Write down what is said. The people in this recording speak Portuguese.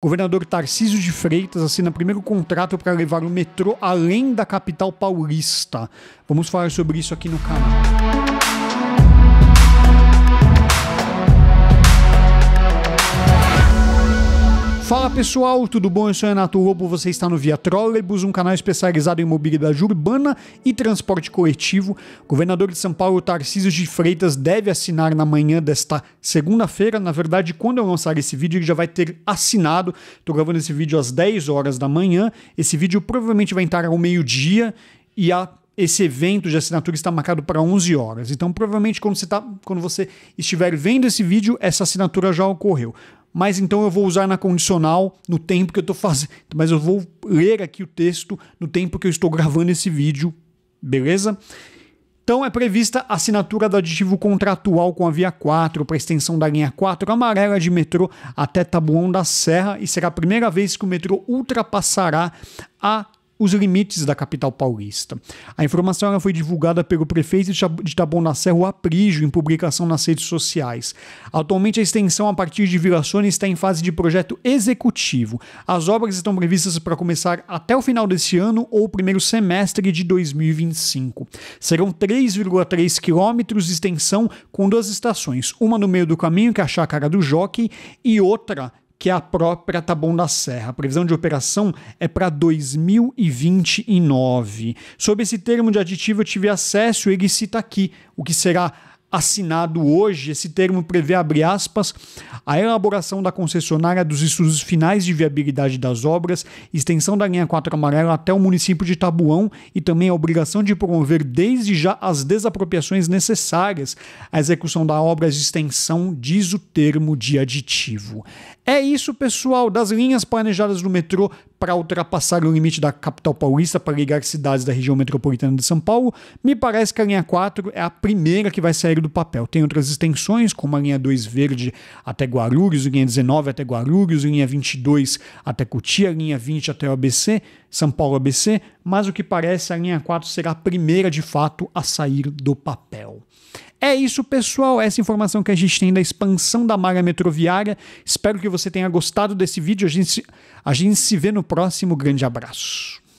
Governador Tarcísio de Freitas assina primeiro contrato para levar o metrô além da capital paulista. Vamos falar sobre isso aqui no canal. Fala pessoal, tudo bom? Eu sou Renato Lobo, você está no Via Trolleybus, um canal especializado em mobilidade urbana e transporte coletivo. O governador de São Paulo, Tarcísio de Freitas, deve assinar na manhã desta segunda-feira. Na verdade, quando eu lançar esse vídeo, ele já vai ter assinado. Estou gravando esse vídeo às 10 horas da manhã. Esse vídeo provavelmente vai entrar ao meio-dia e a esse evento de assinatura está marcado para 11 horas. Então, provavelmente, quando você, tá, quando você estiver vendo esse vídeo, essa assinatura já ocorreu mas então eu vou usar na condicional no tempo que eu estou fazendo. Mas eu vou ler aqui o texto no tempo que eu estou gravando esse vídeo, beleza? Então é prevista a assinatura do aditivo contratual com a Via 4 para extensão da linha 4 amarela de metrô até Tabuão da Serra e será a primeira vez que o metrô ultrapassará a os limites da capital paulista. A informação foi divulgada pelo prefeito de o Aprígio em publicação nas redes sociais. Atualmente, a extensão a partir de Vila Sônia está em fase de projeto executivo. As obras estão previstas para começar até o final deste ano ou o primeiro semestre de 2025. Serão 3,3 quilômetros de extensão com duas estações, uma no meio do caminho, que é a Chácara do Jockey, e outra que é a própria Taboão da Serra. A previsão de operação é para 2029. Sobre esse termo de aditivo, eu tive acesso, ele cita aqui o que será assinado hoje. Esse termo prevê, abre aspas, a elaboração da concessionária dos estudos finais de viabilidade das obras, extensão da linha 4 amarela até o município de Tabuão e também a obrigação de promover desde já as desapropriações necessárias à execução da obra de extensão, diz o termo de aditivo. É isso, pessoal, das linhas planejadas do metrô para ultrapassar o limite da capital paulista para ligar cidades da região metropolitana de São Paulo, me parece que a linha 4 é a primeira que vai sair do Papel. Tem outras extensões, como a linha 2 verde até Guarulhos, linha 19 até Guarulhos, linha 22 até Cotia, linha 20 até o ABC, São Paulo ABC, mas o que parece a linha 4 será a primeira de fato a sair do papel. É isso, pessoal. Essa informação que a gente tem da expansão da malha metroviária. Espero que você tenha gostado desse vídeo. A gente, a gente se vê no próximo. Grande abraço.